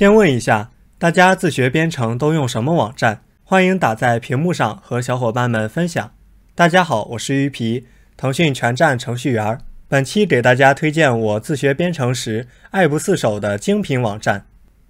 先问一下大家自学编程都用什么网站？欢迎打在屏幕上和小伙伴们分享。大家好，我是鱼皮，腾讯全站程序员。本期给大家推荐我自学编程时爱不释手的精品网站，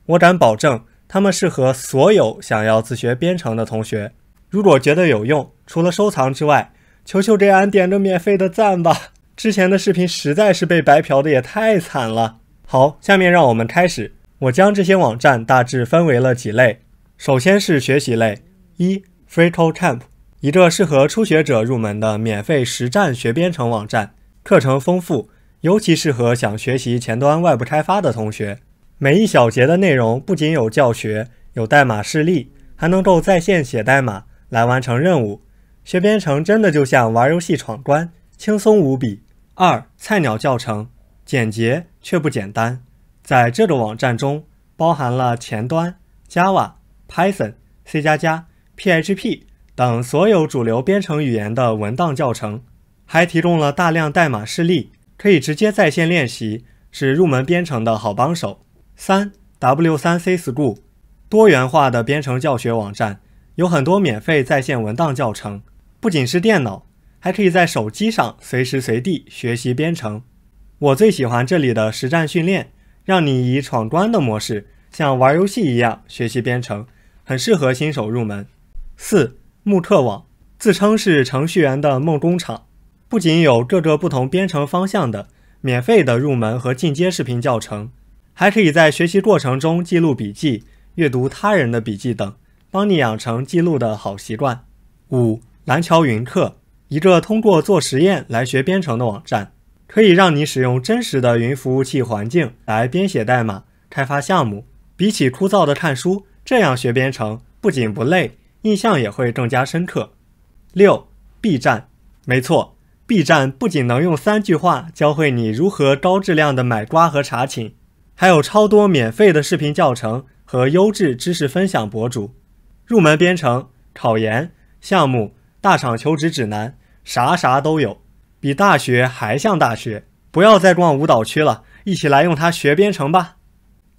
我敢保证，他们适合所有想要自学编程的同学。如果觉得有用，除了收藏之外，求求给俺点个免费的赞吧。之前的视频实在是被白嫖的也太惨了。好，下面让我们开始。我将这些网站大致分为了几类，首先是学习类，一，freecodecamp，一个适合初学者入门的免费实战学编程网站，课程丰富，尤其适合想学习前端外部开发的同学。每一小节的内容不仅有教学，有代码示例，还能够在线写代码来完成任务。学编程真的就像玩游戏闯关，轻松无比。二，菜鸟教程，简洁却不简单。在这个网站中，包含了前端、Java、Python、C++、PHP 等所有主流编程语言的文档教程，还提供了大量代码示例，可以直接在线练习，是入门编程的好帮手。三 w 三 c school，多元化的编程教学网站，有很多免费在线文档教程，不仅是电脑，还可以在手机上随时随地学习编程。我最喜欢这里的实战训练。让你以闯关的模式，像玩游戏一样学习编程，很适合新手入门。四慕课网自称是程序员的梦工厂，不仅有各个不同编程方向的免费的入门和进阶视频教程，还可以在学习过程中记录笔记、阅读他人的笔记等，帮你养成记录的好习惯。五蓝桥云课，一个通过做实验来学编程的网站。可以让你使用真实的云服务器环境来编写代码、开发项目。比起枯燥的看书，这样学编程不仅不累，印象也会更加深刻。六，B 站，没错，B 站不仅能用三句话教会你如何高质量的买瓜和查寝，还有超多免费的视频教程和优质知识分享博主。入门编程、考研、项目、大厂求职指南，啥啥都有。比大学还像大学，不要再逛舞蹈区了，一起来用它学编程吧。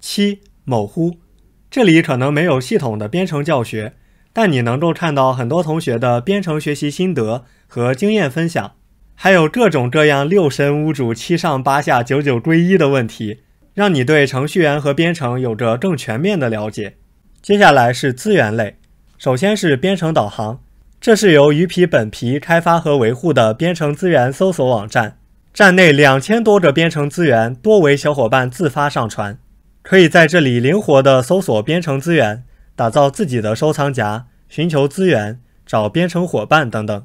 七某乎，这里可能没有系统的编程教学，但你能够看到很多同学的编程学习心得和经验分享，还有各种各样六神无主、七上八下、九九归一的问题，让你对程序员和编程有着更全面的了解。接下来是资源类，首先是编程导航。这是由鱼皮本皮开发和维护的编程资源搜索网站，站内两千多个编程资源多为小伙伴自发上传，可以在这里灵活的搜索编程资源，打造自己的收藏夹，寻求资源，找编程伙伴等等。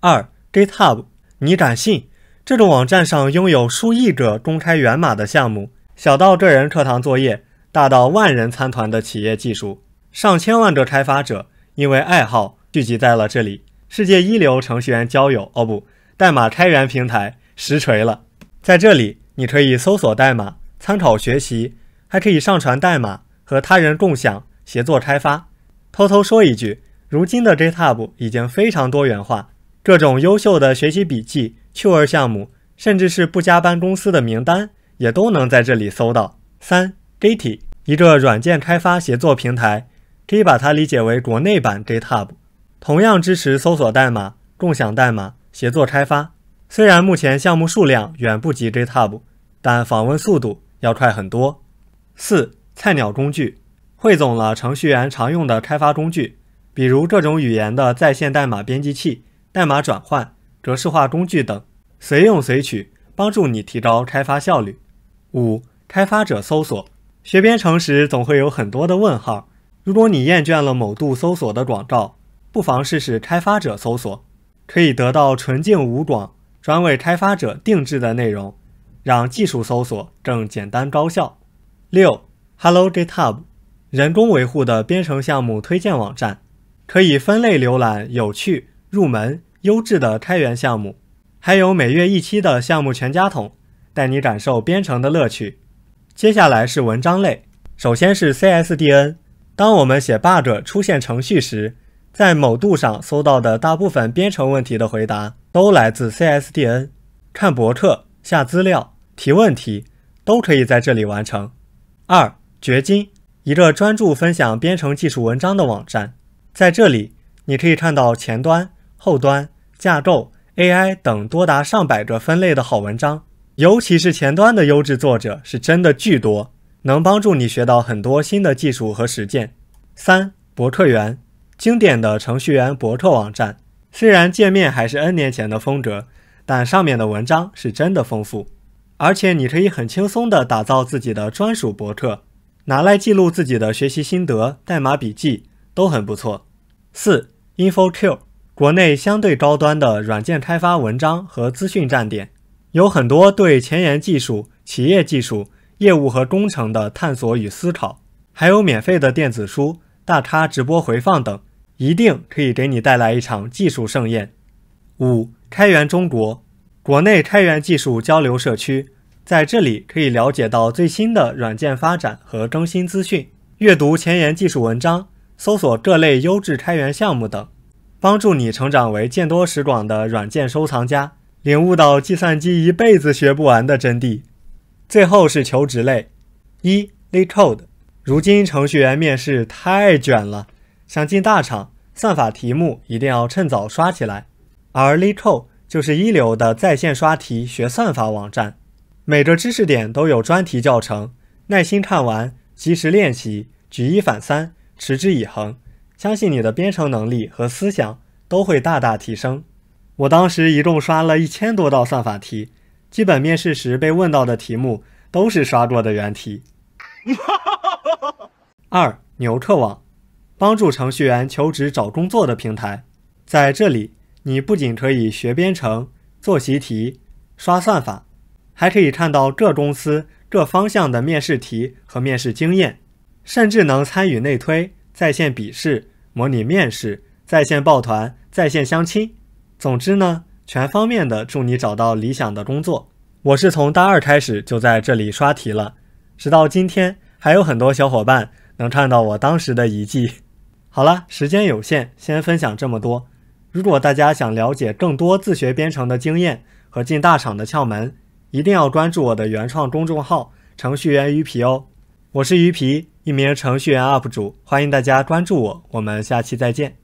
二，GitHub，你敢信？这种网站上拥有数亿个公开源码的项目，小到个人课堂作业，大到万人参团的企业技术，上千万个开发者因为爱好。聚集在了这里，世界一流程序员交友哦不，代码开源平台实锤了。在这里，你可以搜索代码、参考学习，还可以上传代码和他人共享、协作开发。偷偷说一句，如今的 GitHub 已经非常多元化，各种优秀的学习笔记、趣味项目，甚至是不加班公司的名单，也都能在这里搜到。三 Git，一个软件开发协作平台，可以把它理解为国内版 GitHub。同样支持搜索代码、共享代码、协作开发。虽然目前项目数量远不及 GitHub，但访问速度要快很多。四、菜鸟工具汇总了程序员常用的开发工具，比如各种语言的在线代码编辑器、代码转换、格式化工具等，随用随取，帮助你提高开发效率。五、开发者搜索学编程时总会有很多的问号，如果你厌倦了某度搜索的广告，不妨试试开发者搜索，可以得到纯净无广、专为开发者定制的内容，让技术搜索更简单高效。六，Hello GitHub，人工维护的编程项目推荐网站，可以分类浏览有趣、入门、优质的开源项目，还有每月一期的项目全家桶，带你感受编程的乐趣。接下来是文章类，首先是 CSDN，当我们写 bug 出现程序时。在某度上搜到的大部分编程问题的回答，都来自 CSDN。看博客、下资料、提问题，都可以在这里完成。二、掘金，一个专注分享编程技术文章的网站，在这里你可以看到前端、后端、架构、AI 等多达上百个分类的好文章，尤其是前端的优质作者是真的巨多，能帮助你学到很多新的技术和实践。三、博客源。经典的程序员博客网站，虽然界面还是 N 年前的风格，但上面的文章是真的丰富，而且你可以很轻松地打造自己的专属博客，拿来记录自己的学习心得、代码笔记都很不错。四，InfoQ，国内相对高端的软件开发文章和资讯站点，有很多对前沿技术、企业技术、业务和工程的探索与思考，还有免费的电子书、大咖直播回放等。一定可以给你带来一场技术盛宴。五、开源中国，国内开源技术交流社区，在这里可以了解到最新的软件发展和更新资讯，阅读前沿技术文章，搜索各类优质开源项目等，帮助你成长为见多识广的软件收藏家，领悟到计算机一辈子学不完的真谛。最后是求职类，一 l e e d c o d e 如今程序员面试太卷了。想进大厂，算法题目一定要趁早刷起来。而 l e c o 就是一流的在线刷题学算法网站，每个知识点都有专题教程，耐心看完，及时练习，举一反三，持之以恒，相信你的编程能力和思想都会大大提升。我当时一共刷了一千多道算法题，基本面试时被问到的题目都是刷过的原题。二牛客网。帮助程序员求职找工作的平台，在这里，你不仅可以学编程、做习题、刷算法，还可以看到各公司、各方向的面试题和面试经验，甚至能参与内推、在线笔试、模拟面试、在线抱团、在线相亲。总之呢，全方面的助你找到理想的工作。我是从大二开始就在这里刷题了，直到今天，还有很多小伙伴能看到我当时的遗迹。好了，时间有限，先分享这么多。如果大家想了解更多自学编程的经验和进大厂的窍门，一定要关注我的原创公众号“程序员鱼皮”哦。我是鱼皮，一名程序员 UP 主，欢迎大家关注我，我们下期再见。